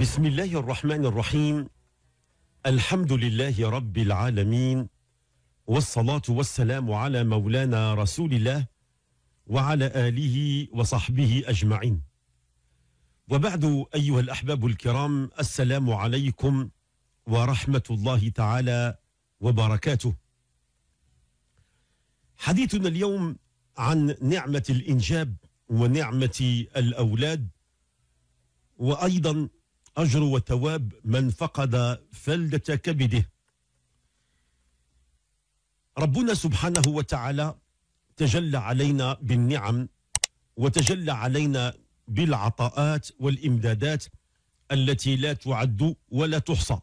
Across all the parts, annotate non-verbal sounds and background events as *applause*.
بسم الله الرحمن الرحيم الحمد لله رب العالمين والصلاة والسلام على مولانا رسول الله وعلى آله وصحبه أجمعين وبعد أيها الأحباب الكرام السلام عليكم ورحمة الله تعالى وبركاته حديثنا اليوم عن نعمة الإنجاب ونعمة الأولاد وأيضا أجر وثواب من فقد فلدة كبده ربنا سبحانه وتعالى تجلى علينا بالنعم وتجلى علينا بالعطاءات والإمدادات التي لا تعد ولا تحصى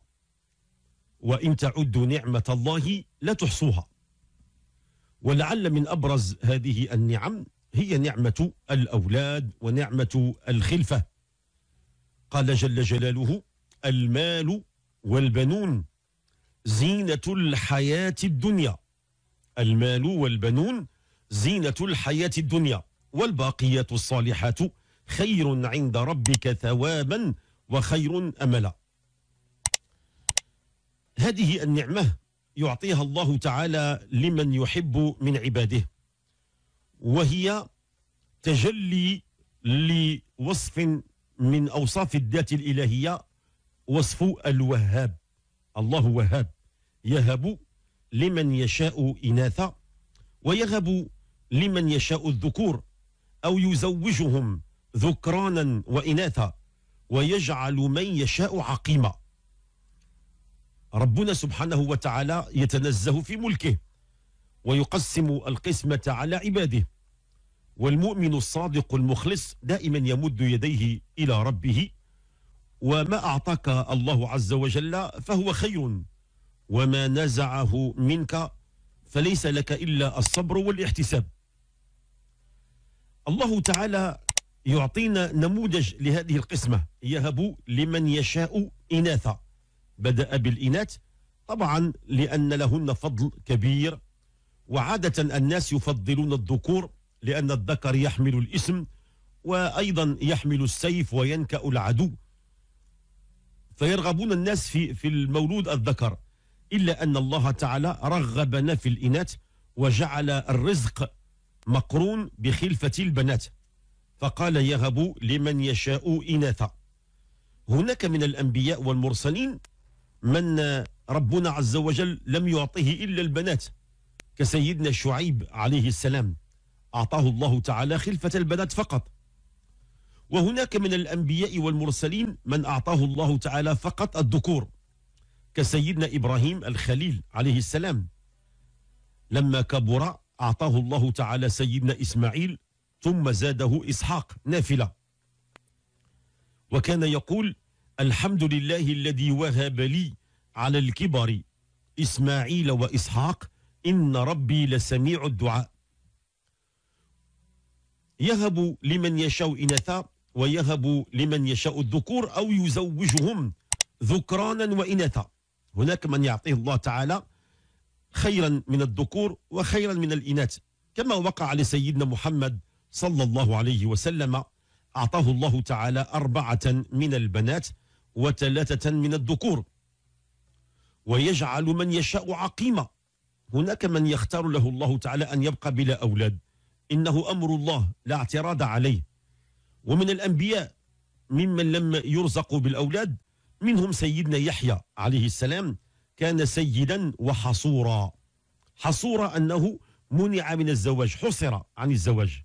وإن تعدوا نعمة الله لا تحصوها ولعل من أبرز هذه النعم هي نعمة الأولاد ونعمة الخلفة قال جل جلاله المال والبنون زينة الحياة الدنيا المال والبنون زينة الحياة الدنيا والباقيات الصالحات خير عند ربك ثوابا وخير أملا هذه النعمة يعطيها الله تعالى لمن يحب من عباده وهي تجلي لوصف من أوصاف الذات الإلهية وصف الوهاب الله وهاب يهب لمن يشاء إناثا ويهب لمن يشاء الذكور أو يزوجهم ذكرانا وإناثا ويجعل من يشاء عقيما ربنا سبحانه وتعالى يتنزه في ملكه ويقسم القسمة على عباده والمؤمن الصادق المخلص دائما يمد يديه إلى ربه وما أعطاك الله عز وجل فهو خير وما نزعه منك فليس لك إلا الصبر والاحتساب الله تعالى يعطينا نموذج لهذه القسمة يهب لمن يشاء إناثا بدأ بالإناث طبعا لأن لهن فضل كبير وعادة الناس يفضلون الذكور لأن الذكر يحمل الاسم وأيضا يحمل السيف وينكأ العدو فيرغبون الناس في في المولود الذكر إلا أن الله تعالى رغبنا في الإناث وجعل الرزق مقرون بخلفة البنات فقال يهب لمن يشاء إناثا هناك من الأنبياء والمرسلين من ربنا عز وجل لم يعطه إلا البنات كسيدنا شعيب عليه السلام أعطاه الله تعالى خلفة البنات فقط وهناك من الأنبياء والمرسلين من أعطاه الله تعالى فقط الذكور كسيدنا إبراهيم الخليل عليه السلام لما كبر أعطاه الله تعالى سيدنا إسماعيل ثم زاده إسحاق نافلة وكان يقول الحمد لله الذي وهب لي على الكبر إسماعيل وإسحاق إن ربي لسميع الدعاء يهب لمن يشاء إناثا ويهب لمن يشاء الذكور أو يزوجهم ذكرانا وإناثا هناك من يعطيه الله تعالى خيرا من الذكور وخيرا من الإناث كما وقع لسيدنا محمد صلى الله عليه وسلم أعطاه الله تعالى أربعة من البنات وثلاثة من الذكور ويجعل من يشاء عقيمة هناك من يختار له الله تعالى أن يبقى بلا أولاد إنه أمر الله لا اعتراض عليه ومن الأنبياء ممن لم يرزقوا بالأولاد منهم سيدنا يحيى عليه السلام كان سيدا وحصورا حصورا أنه منع من الزواج حصر عن الزواج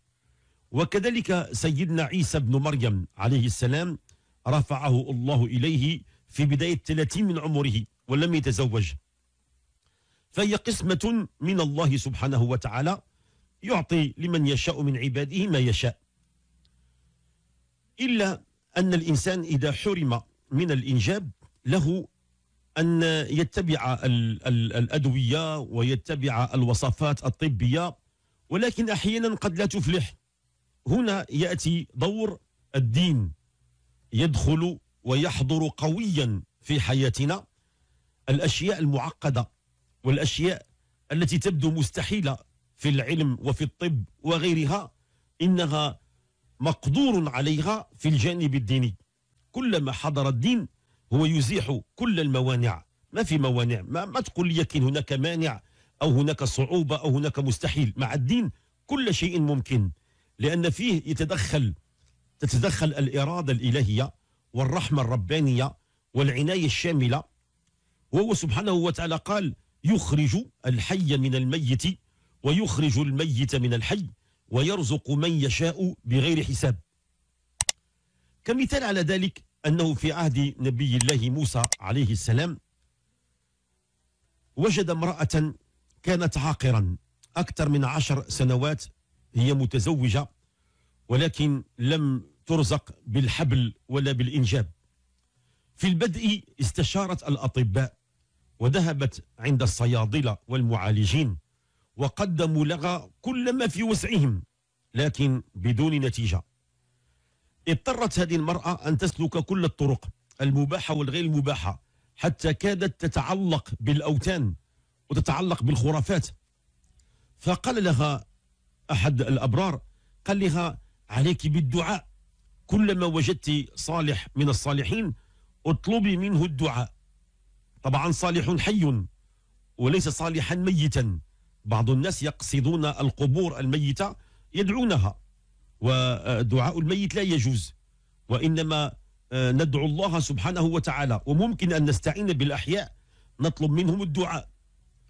وكذلك سيدنا عيسى بن مريم عليه السلام رفعه الله إليه في بداية 30 من عمره ولم يتزوج فهي قسمة من الله سبحانه وتعالى يعطي لمن يشاء من عباده ما يشاء إلا أن الإنسان إذا حرم من الإنجاب له أن يتبع الأدوية ويتبع الوصفات الطبية ولكن أحيانا قد لا تفلح هنا يأتي دور الدين يدخل ويحضر قويا في حياتنا الأشياء المعقدة والأشياء التي تبدو مستحيلة في العلم وفي الطب وغيرها إنها مقدور عليها في الجانب الديني كلما حضر الدين هو يزيح كل الموانع ما في موانع ما, ما تقول لي هناك مانع أو هناك صعوبة أو هناك مستحيل مع الدين كل شيء ممكن لأن فيه يتدخل تتدخل الإرادة الإلهية والرحمة الربانية والعناية الشاملة وهو سبحانه وتعالى قال يخرج الحي من الميت ويخرج الميت من الحي ويرزق من يشاء بغير حساب كمثال على ذلك أنه في عهد نبي الله موسى عليه السلام وجد امرأة كانت عاقرا أكثر من عشر سنوات هي متزوجة ولكن لم ترزق بالحبل ولا بالإنجاب في البدء استشارت الأطباء وذهبت عند الصيادلة والمعالجين وقدموا لها كل ما في وسعهم لكن بدون نتيجة اضطرت هذه المرأة أن تسلك كل الطرق المباحة والغير المباحة حتى كادت تتعلق بالأوتان وتتعلق بالخرافات فقال لها أحد الأبرار قال لها عليك بالدعاء كلما وجدت صالح من الصالحين اطلبي منه الدعاء طبعا صالح حي وليس صالحا ميتا بعض الناس يقصدون القبور الميتة يدعونها ودعاء الميت لا يجوز وإنما آه، ندعو الله سبحانه وتعالى وممكن أن نستعين بالأحياء نطلب منهم الدعاء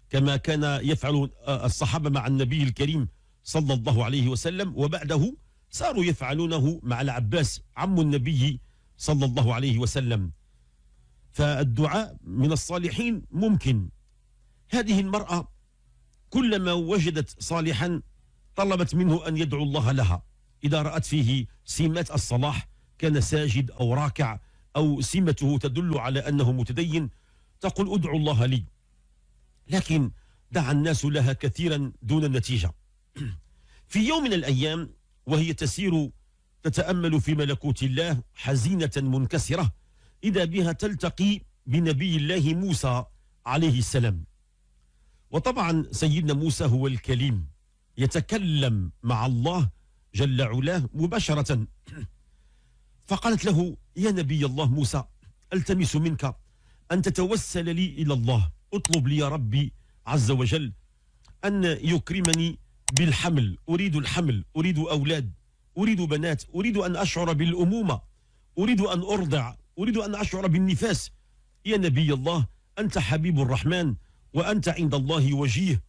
كما كان يفعل آه، الصحابة مع النبي الكريم صلى الله عليه وسلم وبعده صاروا يفعلونه مع العباس عم النبي صلى الله عليه وسلم فالدعاء من الصالحين ممكن هذه المرأة كلما وجدت صالحا طلبت منه أن يدعو الله لها إذا رأت فيه سمات الصلاح كان ساجد أو راكع أو سمته تدل على أنه متدين تقول أدعو الله لي لكن دعا الناس لها كثيرا دون النتيجة *clears throat* في يوم من الأيام وهي تسير تتأمل في ملكوت الله حزينة منكسرة إذا بها تلتقي بنبي الله موسى عليه السلام وطبعا سيدنا موسى هو الكليم يتكلم مع الله جل علاه مباشرة *clears throat* فقالت له يا نبي الله موسى التمس منك أن تتوسل لي إلى الله أطلب لي ربي عز وجل أن يكرمني بالحمل أريد الحمل أريد أولاد أريد بنات أريد أن أشعر بالأمومة أريد أن أرضع أريد أن أشعر بالنفاس يا نبي الله أنت حبيب الرحمن وأنت عند الله وجيه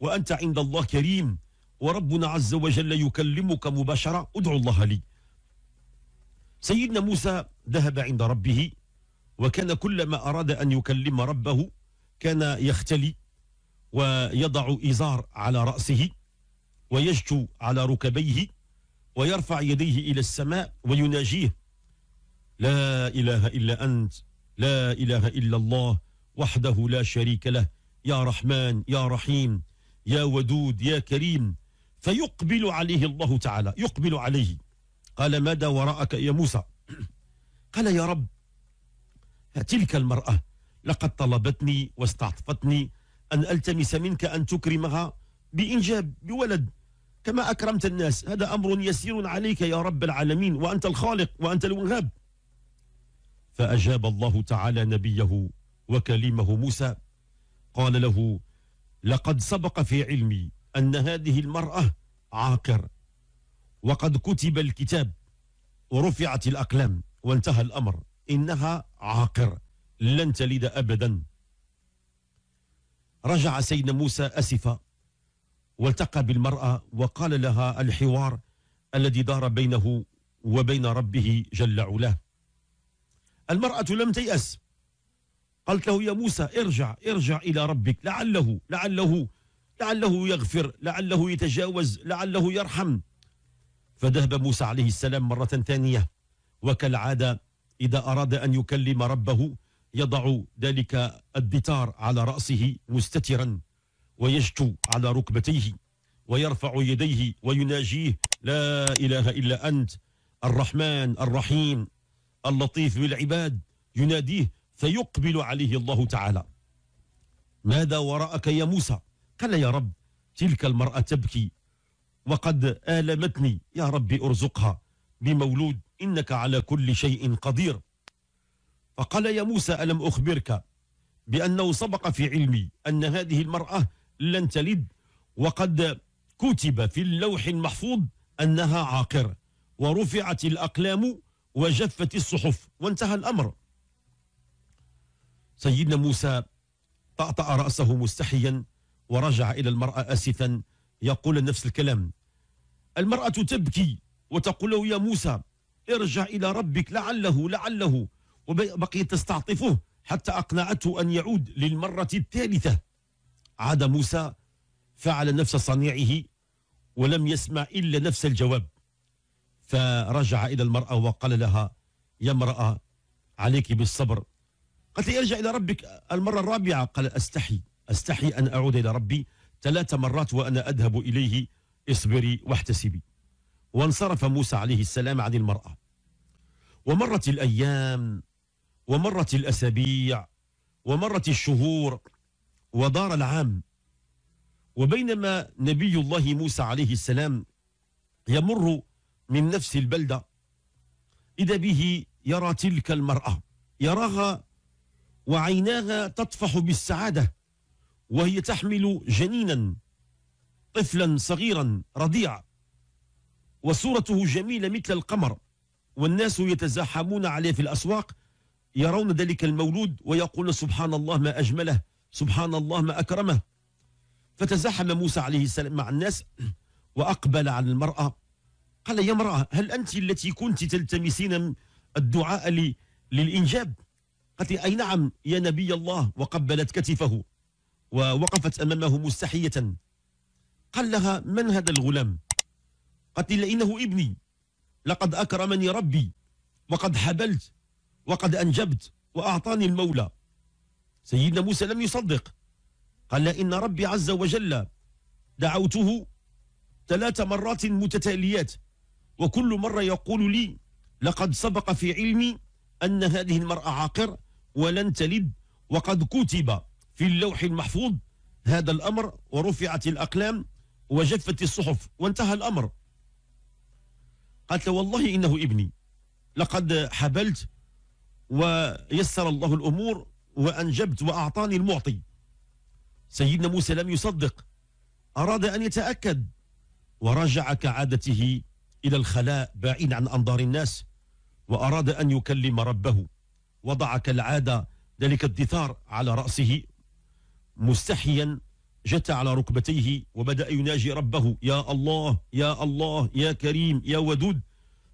وأنت عند الله كريم وربنا عز وجل يكلمك مباشرة ادعو الله لي سيدنا موسى ذهب عند ربه وكان كلما أراد أن يكلم ربه كان يختلي ويضع إزار على رأسه ويجتو على ركبيه ويرفع يديه إلى السماء ويناجيه لا إله إلا أنت لا إله إلا الله وحده لا شريك له يا رحمن يا رحيم يا ودود يا كريم فيقبل عليه الله تعالى يقبل عليه قال ماذا وراءك يا موسى *clears throat* قال يا رب تلك المرأة لقد طلبتني واستعطفتني أن ألتمس منك أن تكرمها بإنجاب بولد كما أكرمت الناس هذا أمر يسير عليك يا رب العالمين وأنت الخالق وأنت الوهاب فأجاب الله تعالى نبيه وكليمه موسى قال له لقد سبق في علمي أن هذه المرأة عاكر وقد كتب الكتاب ورفعت الأقلام وانتهى الأمر إنها عاقر لن تلد أبدا رجع سيدنا موسى أسفا والتقى بالمرأة وقال لها الحوار الذي دار بينه وبين ربه جل علاه المرأة لم تيأس قالت له يا موسى ارجع ارجع إلى ربك لعله لعله لعله يغفر لعله يتجاوز لعله يرحم فذهب موسى عليه السلام مرة ثانية وكالعادة إذا أراد أن يكلم ربه يضع ذلك الدتار على رأسه مستترا ويشتو على ركبتيه ويرفع يديه ويناجيه لا إله إلا أنت الرحمن الرحيم اللطيف بالعباد يناديه فيقبل عليه الله تعالى ماذا وراءك يا موسى قال يا رب تلك المرأة تبكي وقد آلمتني يا رب أرزقها بمولود إنك على كل شيء قدير فقال يا موسى ألم أخبرك بأنه سبق في علمي أن هذه المرأة لن تلد وقد كتب في اللوح المحفوظ أنها عاقر ورفعت الأقلام وجفت الصحف وانتهى الأمر سيدنا موسى طأطأ رأسه مستحيا ورجع إلى المرأة آسفا يقول نفس الكلام المرأة تبكي وتقول له يا موسى ارجع إلى ربك لعله لعله وبقيت تستعطفه حتى أقنعته أن يعود للمرة الثالثة عاد موسى فعل نفس صنيعه ولم يسمع إلا نفس الجواب فرجع إلى المرأة وقال لها يا امرأة عليك بالصبر قالت لي ارجع إلى ربك المرة الرابعة قال أستحي أستحي أن أعود إلى ربي ثلاث مرات وأنا أذهب إليه اصبري واحتسبي وانصرف موسى عليه السلام عن المرأة ومرت الأيام ومرت الأسابيع ومرت الشهور ودار العام وبينما نبي الله موسى عليه السلام يمر من نفس البلدة إذا به يرى تلك المرأة يراها وعيناها تطفح بالسعادة وهي تحمل جنينا طفلا صغيرا رضيع وصورته جميلة مثل القمر والناس يتزاحمون عليه في الأسواق يرون ذلك المولود ويقول سبحان الله ما أجمله سبحان الله ما أكرمه فتزاحم موسى عليه السلام مع الناس *clears throat* وأقبل على المرأة قال يا امرأة هل أنت التي كنت تلتمسين الدعاء للإنجاب قالت أي نعم يا نبي الله وقبلت كتفه ووقفت أمامه مستحية قال لها من هذا الغلام قالت لي إنه ابني لقد أكرمني ربي وقد حبلت وقد أنجبت وأعطاني المولى سيدنا موسى لم يصدق قال إن ربي عز وجل دعوته ثلاث مرات متتاليات وكل مرة يقول لي لقد سبق في علمي أن هذه المرأة عاقر ولن تلد وقد كتب في اللوح المحفوظ هذا الأمر ورفعت الأقلام وجفت الصحف وانتهى الأمر قالت والله إنه ابني لقد حبلت ويسر الله الأمور وأنجبت وأعطاني المعطي سيدنا موسى لم يصدق أراد أن يتأكد ورجع كعادته إلى الخلاء بعيد عن أنظار الناس وأراد أن يكلم ربه وضع كالعادة ذلك الدثار على رأسه مستحيا جت على ركبتيه وبدأ يناجي ربه يا الله يا الله يا كريم يا ودود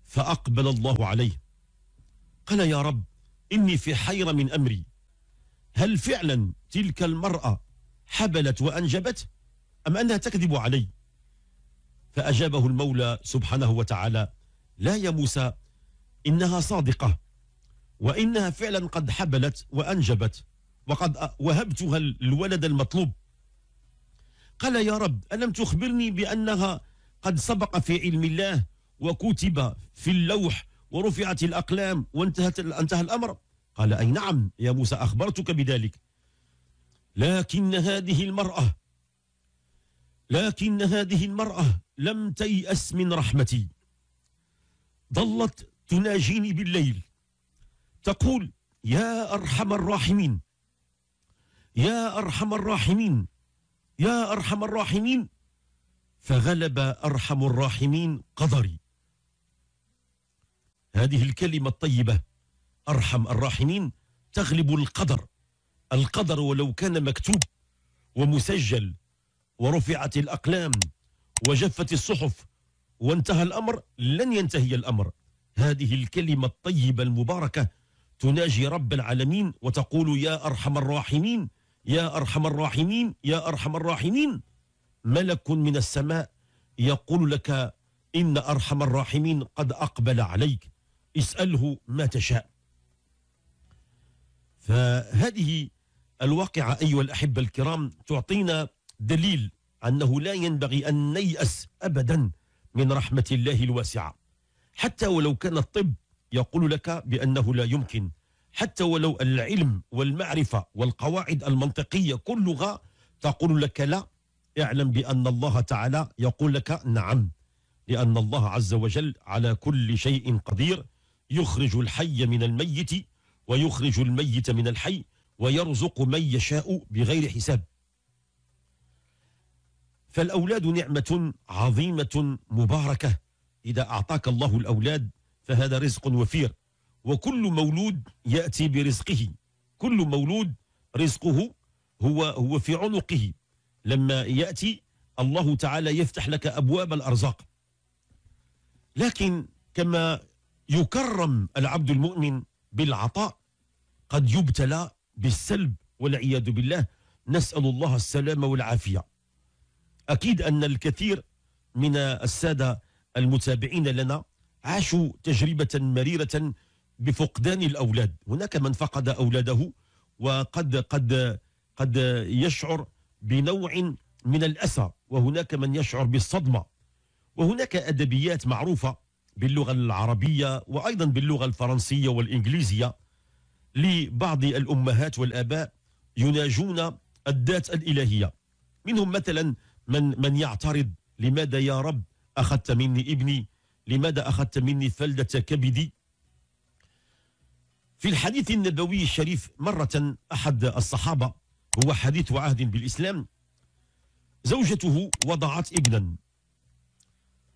فأقبل الله عليه قال يا رب إني في حيرة من أمري هل فعلا تلك المرأة حبلت وأنجبت أم أنها تكذب علي فأجابه المولى سبحانه وتعالى لا يا موسى إنها صادقة وإنها فعلا قد حبلت وأنجبت وقد وهبتها الولد المطلوب قال يا رب ألم تخبرني بأنها قد سبق في علم الله وكتب في اللوح ورفعت الأقلام وانتهت انتهى الأمر قال أي نعم يا موسى أخبرتك بذلك لكن هذه المرأة لكن هذه المرأة لم تيأس من رحمتي ظلت تناجيني بالليل تقول يا أرحم الراحمين يا أرحم الراحمين يا أرحم الراحمين فغلب أرحم الراحمين قدري هذه الكلمة الطيبة أرحم الراحمين تغلب القدر القدر ولو كان مكتوب ومسجل ورفعت الأقلام وجفت الصحف وانتهى الأمر لن ينتهي الأمر هذه الكلمة الطيبة المباركة تناجي رب العالمين وتقول يا أرحم الراحمين يا أرحم الراحمين يا أرحم الراحمين ملك من السماء يقول لك إن أرحم الراحمين قد أقبل عليك اسأله ما تشاء فهذه الواقعة أيها الأحبة الكرام تعطينا دليل أنه لا ينبغي أن نيأس أبدا من رحمة الله الواسعة حتى ولو كان الطب يقول لك بأنه لا يمكن حتى ولو العلم والمعرفة والقواعد المنطقية كلها تقول لك لا اعلم بأن الله تعالى يقول لك نعم لأن الله عز وجل على كل شيء قدير يخرج الحي من الميت ويخرج الميت من الحي ويرزق من يشاء بغير حساب فالأولاد نعمة عظيمة مباركة إذا أعطاك الله الأولاد فهذا رزق وفير وكل مولود يأتي برزقه كل مولود رزقه هو هو في عنقه لما يأتي الله تعالى يفتح لك أبواب الأرزاق لكن كما يكرم العبد المؤمن بالعطاء قد يبتلى بالسلب والعياذ بالله نسأل الله السلامة والعافية أكيد أن الكثير من السادة المتابعين لنا عاشوا تجربة مريرة بفقدان الأولاد هناك من فقد أولاده وقد قد قد يشعر بنوع من الأسى وهناك من يشعر بالصدمة وهناك أدبيات معروفة باللغة العربية وأيضا باللغة الفرنسية والإنجليزية لبعض الأمهات والآباء يناجون الذات الإلهية منهم مثلا من من يعترض لماذا يا رب أخذت مني ابني لماذا أخذت مني فلدة كبدي في الحديث النبوي الشريف مرة أحد الصحابة هو حديث عهد بالإسلام زوجته وضعت ابنا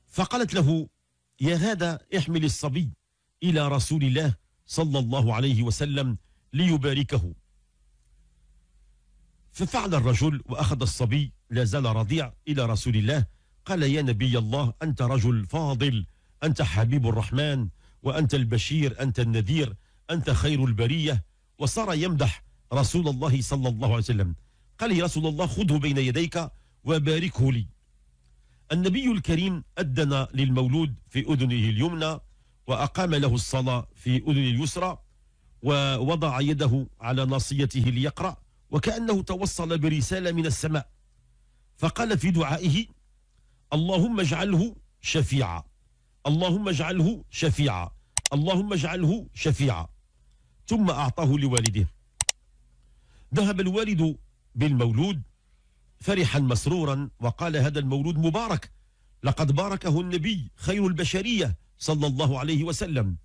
فقالت له يا هذا احمل الصبي إلى رسول الله صلى الله عليه وسلم ليباركه ففعل الرجل وأخذ الصبي لا زال رضيع إلى رسول الله قال يا نبي الله أنت رجل فاضل أنت حبيب الرحمن وأنت البشير أنت النذير أنت خير البرية وصار يمدح رسول الله صلى الله عليه وسلم قال يا رسول الله خذه بين يديك وباركه لي النبي الكريم أدن للمولود في أذنه اليمنى وأقام له الصلاة في أذنه اليسرى ووضع يده على ناصيته ليقرأ وكأنه توصل برسالة من السماء فقال في دعائه اللهم اجعله شفيعا اللهم اجعله شفيعا اللهم اجعله شفيعا ثم أعطاه لوالده ذهب الوالد بالمولود فرحا مسرورا وقال هذا المولود مبارك لقد باركه النبي خير البشرية صلى الله عليه وسلم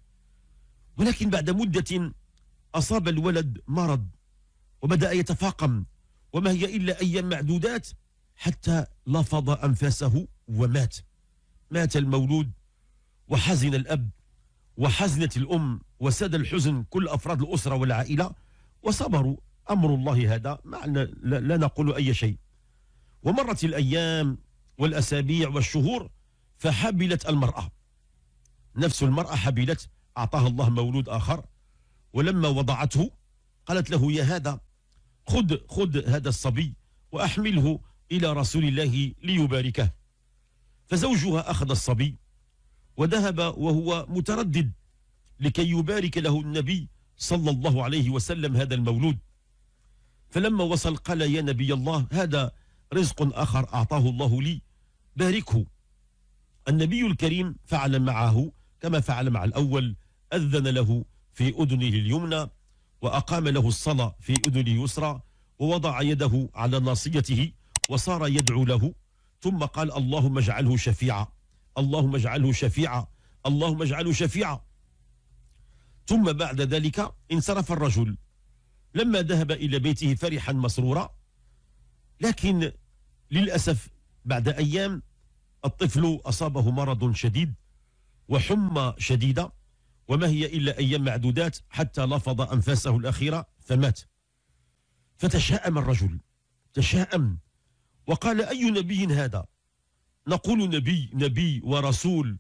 ولكن بعد مدة أصاب الولد مرض وبدأ يتفاقم وما هي إلا أيام معدودات حتى لفظ أنفاسه ومات مات المولود وحزن الأب وحزنت الأم وساد الحزن كل أفراد الأسرة والعائلة وصبروا أمر الله هذا معنا لا نقول أي شيء ومرت الأيام والأسابيع والشهور فحبلت المرأة نفس المرأة حبلت أعطاها الله مولود آخر ولما وضعته قالت له يا هذا خذ خذ هذا الصبي وأحمله إلى رسول الله ليباركه فزوجها أخذ الصبي وذهب وهو متردد لكي يبارك له النبي صلى الله عليه وسلم هذا المولود فلما وصل قال يا نبي الله هذا رزق آخر أعطاه الله لي باركه النبي الكريم فعل معه كما فعل مع الأول أذن له في أذنه اليمنى وأقام له الصلاة في أذنه اليسرى ووضع يده على ناصيته وصار يدعو له ثم قال اللهم اجعله شفيعا اللهم اجعله شفيعا اللهم اجعله شفيعا ثم بعد ذلك انصرف الرجل لما ذهب إلى بيته فرحا مسرورا لكن للأسف بعد أيام الطفل أصابه مرض شديد وحمى شديدة وما هي إلا أيام معدودات حتى لفظ أنفاسه الأخيرة فمات فتشاءم الرجل تشاءم وقال أي نبي هذا نقول نبي نبي ورسول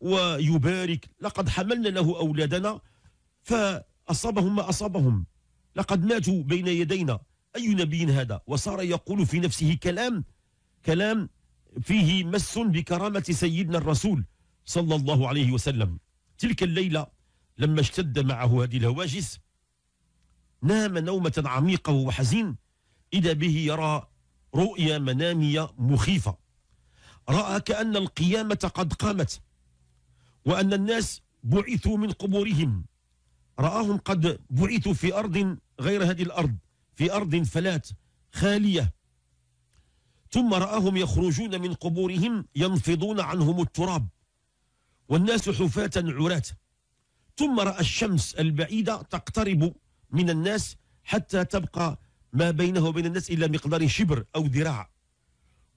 ويبارك لقد حملنا له أولادنا فأصابهم ما أصابهم لقد ماتوا بين يدينا أي نبي هذا وصار يقول في نفسه كلام كلام فيه مس بكرامة سيدنا الرسول صلى الله عليه وسلم تلك الليلة لما اشتد معه هذه الهواجس نام نومة عميقة وحزين إذا به يرى رؤيا منامية مخيفة رأى كأن القيامة قد قامت وأن الناس بعثوا من قبورهم رآهم قد بعثوا في أرض غير هذه الأرض في أرض فلات خالية ثم رآهم يخرجون من قبورهم ينفضون عنهم التراب والناس حفاة عراة ثم رأى الشمس البعيدة تقترب من الناس حتى تبقى ما بينه وبين الناس إلا مقدار شبر أو ذراع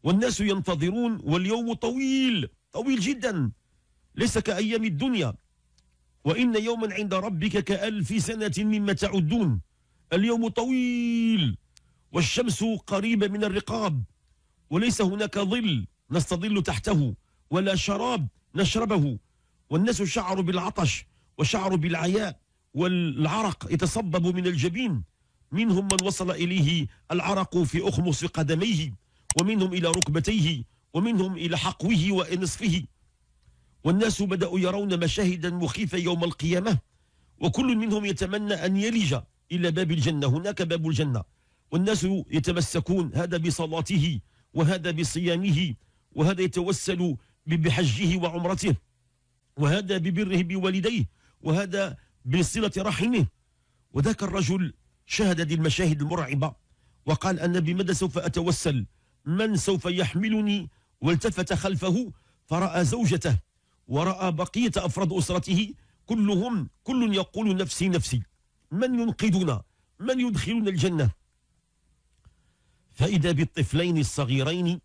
والناس ينتظرون واليوم طويل طويل جدا ليس كأيام الدنيا وإن يوما عند ربك كألف سنة مما تعدون اليوم طويل والشمس قريبة من الرقاب وليس هناك ظل نستظل تحته ولا شراب نشربه والناس شعروا بالعطش وشعروا بالعياء والعرق يتصبب من الجبين منهم من وصل إليه العرق في أخمص قدميه ومنهم إلى ركبتيه ومنهم إلى حقوه ونصفه والناس بدأوا يرون مشاهدا مخيفة يوم القيامة وكل منهم يتمنى أن يلج إلى باب الجنة هناك باب الجنة والناس يتمسكون هذا بصلاته وهذا بصيامه وهذا يتوسل بحجه وعمرته وهذا ببره بوالديه وهذا بصلة رحمه وذاك الرجل شهد هذه المشاهد المرعبة وقال أنا بماذا سوف أتوسل من سوف يحملني والتفت خلفه فرأى زوجته ورأى بقية أفراد أسرته كلهم كل يقول نفسي نفسي من ينقذنا من يدخلنا الجنة فإذا بالطفلين الصغيرين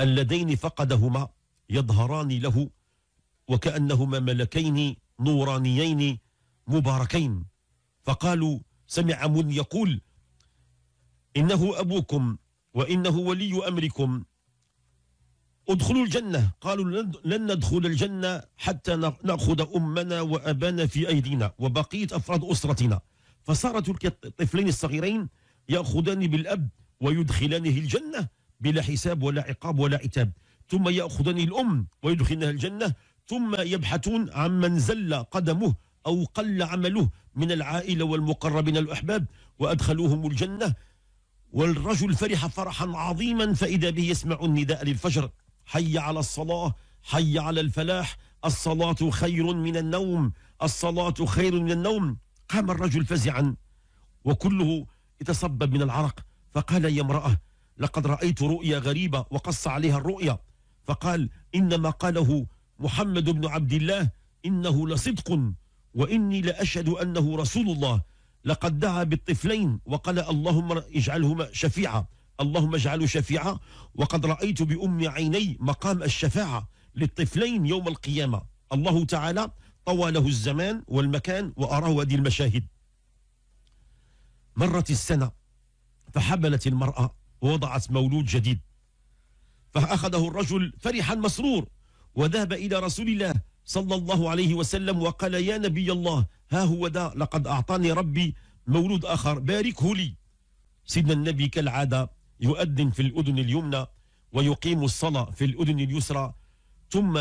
اللذين فقدهما يظهران له وكأنهما ملكين نورانيين مباركين فقالوا سمع من يقول إنه أبوكم وإنه ولي أمركم ادخلوا الجنة قالوا لن ندخل الجنة حتى نأخذ أمنا وأبانا في أيدينا وبقية أفراد أسرتنا فصارت الطفلين الصغيرين يأخذان بالأب ويدخلانه الجنة بلا حساب ولا عقاب ولا عتاب ثم يأخذان الأم ويدخلنها الجنة ثم يبحثون عمن زل قدمه أو قل عمله من العائلة والمقربين الأحباب وأدخلوهم الجنة والرجل فرح فرحا عظيما فإذا به يسمع النداء للفجر حي على الصلاة حي على الفلاح الصلاة خير من النوم الصلاة خير من النوم قام الرجل فزعا وكله يتصبب من العرق فقال يا امرأة لقد رأيت رؤيا غريبة وقص عليها الرؤيا فقال إنما قاله محمد بن عبد الله إنه لصدق وإني لأشهد أنه رسول الله لقد دعا بالطفلين وقال اللهم اجعلهما شفيعا اللهم اجعله شفيعا وقد رأيت بأم عيني مقام الشفاعة للطفلين يوم القيامة الله تعالى طوى له الزمان والمكان وأراه هذه المشاهد مرت السنة فحملت المرأة ووضعت مولود جديد فأخذه الرجل فرحا مسرور وذهب إلى رسول الله صلى الله عليه وسلم وقال يا نبي الله ها هو ده لقد أعطاني ربي مولود آخر باركه لي سيدنا النبي كالعادة يؤذن في الأذن اليمنى ويقيم الصلاة في الأذن اليسرى ثم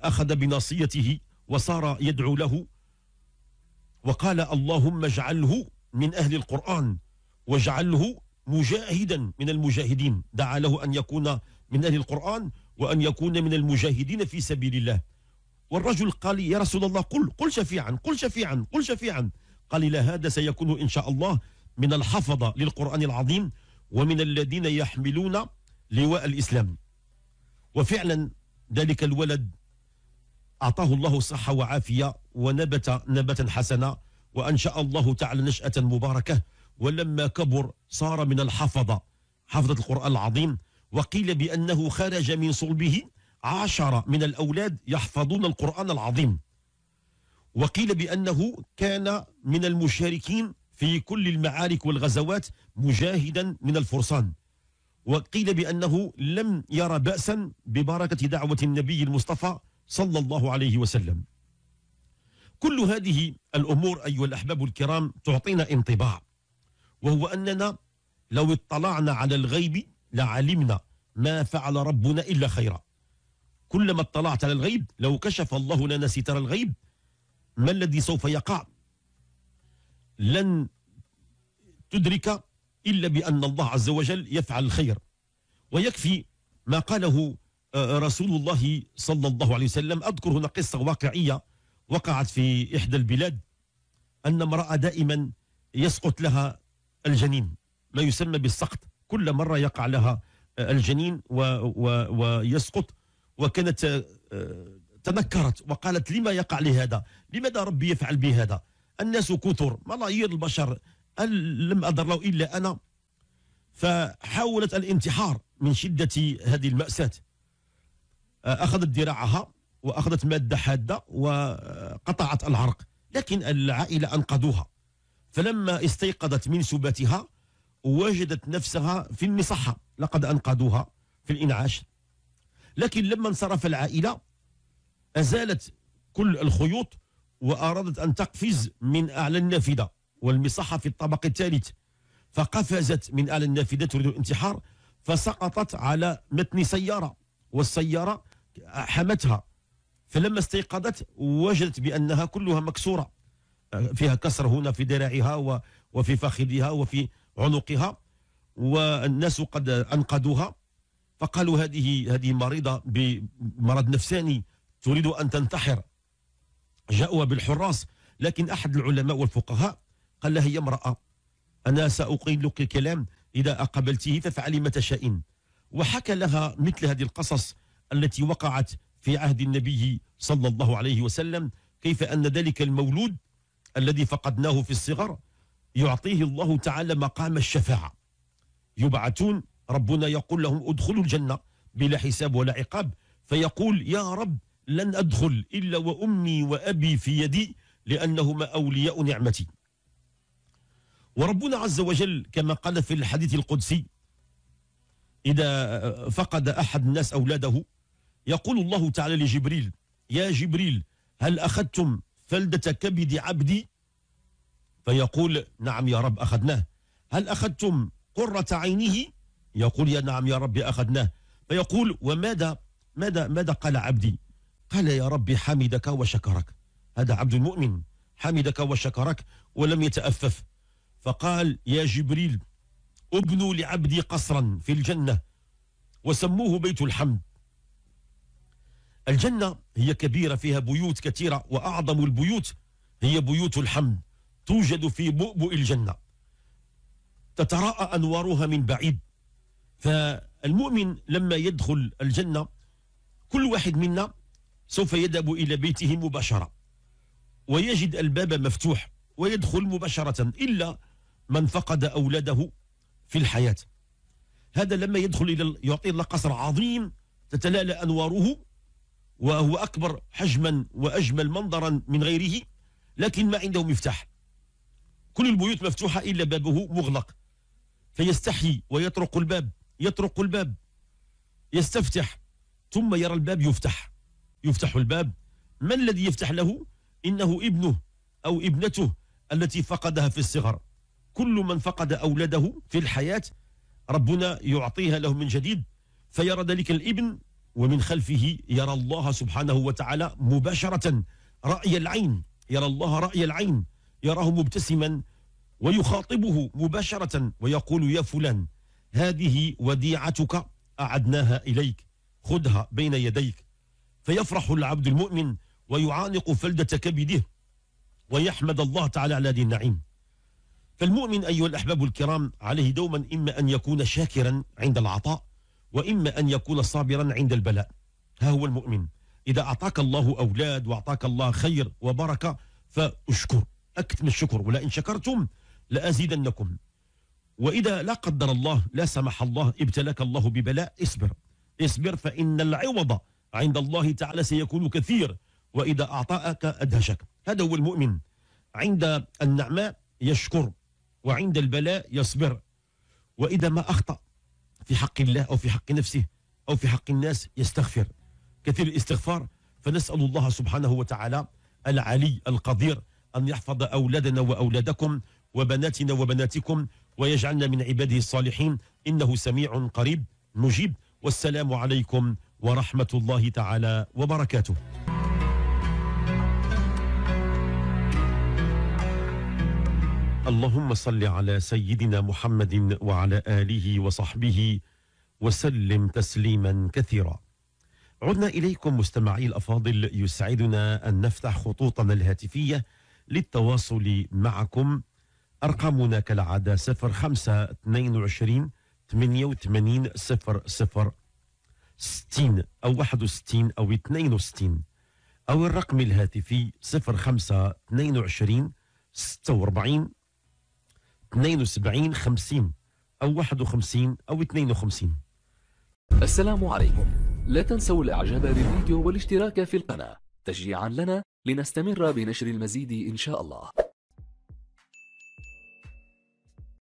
أخذ بناصيته وصار يدعو له وقال اللهم اجعله من أهل القرآن واجعله مجاهدا من المجاهدين دعا له أن يكون من أهل القرآن وأن يكون من المجاهدين في سبيل الله والرجل قال لي يا رسول الله قل قل شفيعا قل شفيعا قل شفيعا قال لا هذا سيكون إن شاء الله من الحفظة للقرآن العظيم ومن الذين يحملون لواء الإسلام وفعلا ذلك الولد أعطاه الله الصحة وعافية ونبت نبتا حسنا وأنشأ الله تعالى نشأة مباركة ولما كبر صار من الحفظة حفظة القرآن العظيم وقيل بأنه خرج من صلبه عشرة من الأولاد يحفظون القرآن العظيم وقيل بأنه كان من المشاركين في كل المعارك والغزوات مجاهدا من الفرسان وقيل بأنه لم يرى بأسا ببركة دعوة النبي المصطفى صلى الله عليه وسلم كل هذه الأمور أيها الأحباب الكرام تعطينا انطباع وهو أننا لو اطلعنا على الغيب لعلمنا ما فعل ربنا إلا خيرا كلما اطلعت على الغيب لو كشف الله لنا ستر الغيب ما الذي سوف يقع لن تدرك إلا بأن الله عز وجل يفعل الخير ويكفي ما قاله آه، رسول الله صلى الله عليه وسلم أذكر هنا قصة واقعية وقعت في إحدى البلاد أن امرأة دائما يسقط لها الجنين ما يسمى بالسقط كل مرة يقع لها آه، الجنين ويسقط وكانت آه، تنكرت وقالت لما يقع لي هذا لماذا ربي يفعل بي هذا الناس كثر ملايير البشر لم أدر له إلا أنا فحاولت الانتحار من شدة هذه المأساة آه، أخذت ذراعها وأخذت مادة حادة وقطعت العرق لكن العائلة أنقذوها فلما استيقظت من سباتها وجدت نفسها في المصحة لقد أنقذوها في الإنعاش لكن لما انصرف العائلة أزالت كل الخيوط وأرادت أن تقفز من أعلى النافذة والمصحة في الطبق الثالث فقفزت من أعلى النافذة تريد الانتحار فسقطت على متن سيارة والسيارة حمتها فلما استيقظت وجدت بأنها كلها مكسورة فيها كسر هنا في ذراعها وفي فخذها وفي عنقها والناس قد أنقذوها فقالوا هذه هذه مريضة بمرض نفساني تريد أن تنتحر جاءوا بالحراس لكن أحد العلماء والفقهاء قال لها هي امرأة أنا سأقيل لك الكلام إذا أقبلته فافعلي ما تشائين وحكى لها مثل هذه القصص التي وقعت في عهد النبي صلى الله عليه وسلم كيف أن ذلك المولود الذي فقدناه في الصغر يعطيه الله تعالى مقام الشفاعة يبعثون ربنا يقول لهم ادخلوا الجنة بلا حساب ولا عقاب فيقول يا رب لن أدخل إلا وأمي وأبي في يدي لأنهما أولياء نعمتي وربنا عز وجل كما قال في الحديث القدسي إذا فقد أحد الناس أولاده يقول الله تعالى لجبريل يا جبريل هل أخذتم فلدة كبد عبدي فيقول نعم يا رب أخذناه هل أخذتم قرة عينه يقول يا نعم يا ربي أخذناه فيقول وماذا ماذا ماذا قال عبدي قال يا ربي حمدك وشكرك هذا عبد المؤمن حمدك وشكرك ولم يتأفف فقال يا جبريل ابنوا لعبدي قصرا في الجنة وسموه بيت الحمد الجنة هي كبيرة فيها بيوت كثيرة وأعظم البيوت هي بيوت الحمد توجد في بؤبؤ الجنة تتراءى أنوارها من بعيد فالمؤمن لما يدخل الجنة كل واحد منا سوف يذهب إلى بيته مباشرة ويجد الباب مفتوح ويدخل مباشرة إلا من فقد أولاده في الحياة هذا لما يدخل إلى يعطي الله قصر عظيم تتلألأ أنواره وهو أكبر حجما وأجمل منظرا من غيره لكن ما عنده مفتاح كل البيوت مفتوحة إلا بابه مغلق فيستحي ويطرق الباب يطرق الباب يستفتح ثم يرى الباب يفتح يفتح الباب ما الذي يفتح له إنه ابنه أو ابنته التي فقدها في الصغر كل من فقد أولاده في الحياة ربنا يعطيها له من جديد فيرى ذلك الابن ومن خلفه يرى الله سبحانه وتعالى مباشرة رأي العين يرى الله رأي العين يراه مبتسما ويخاطبه مباشرة ويقول يا فلان هذه وديعتك أعدناها إليك خذها بين يديك فيفرح العبد المؤمن ويعانق فلدة كبده ويحمد الله تعالى على هذه النعيم فالمؤمن أيها الأحباب الكرام عليه دوما إما أن يكون شاكرا عند العطاء وإما أن يكون صابرا عند البلاء ها هو المؤمن إذا أعطاك الله أولاد وأعطاك الله خير وبركة فاشكر أكتم الشكر ولئن شكرتم لأزيدنكم وإذا لا قدر الله لا سمح الله ابتلاك الله ببلاء اصبر اصبر فإن العوض عند الله تعالى سيكون كثير وإذا أعطاك أدهشك هذا هو المؤمن عند النعماء يشكر وعند البلاء يصبر وإذا ما أخطأ في حق الله أو في حق نفسه أو في حق الناس يستغفر كثير الاستغفار فنسأل الله سبحانه وتعالى العلي القدير أن يحفظ أولادنا وأولادكم وبناتنا وبناتكم ويجعلنا من عباده الصالحين إنه سميع قريب مجيب والسلام عليكم ورحمة الله تعالى وبركاته اللهم صل على سيدنا محمد وعلى آله وصحبه وسلم تسليما كثيرا عدنا إليكم مستمعي الأفاضل يسعدنا أن نفتح خطوطنا الهاتفية للتواصل معكم أرقامنا كالعادة 05 22 88 00 60 أو 61 أو 62 أو الرقم الهاتفي 05 22 46 72 50 أو 51 أو 52 السلام عليكم لا تنسوا الإعجاب بالفيديو والاشتراك في القناة تشجيعا لنا لنستمر بنشر المزيد إن شاء الله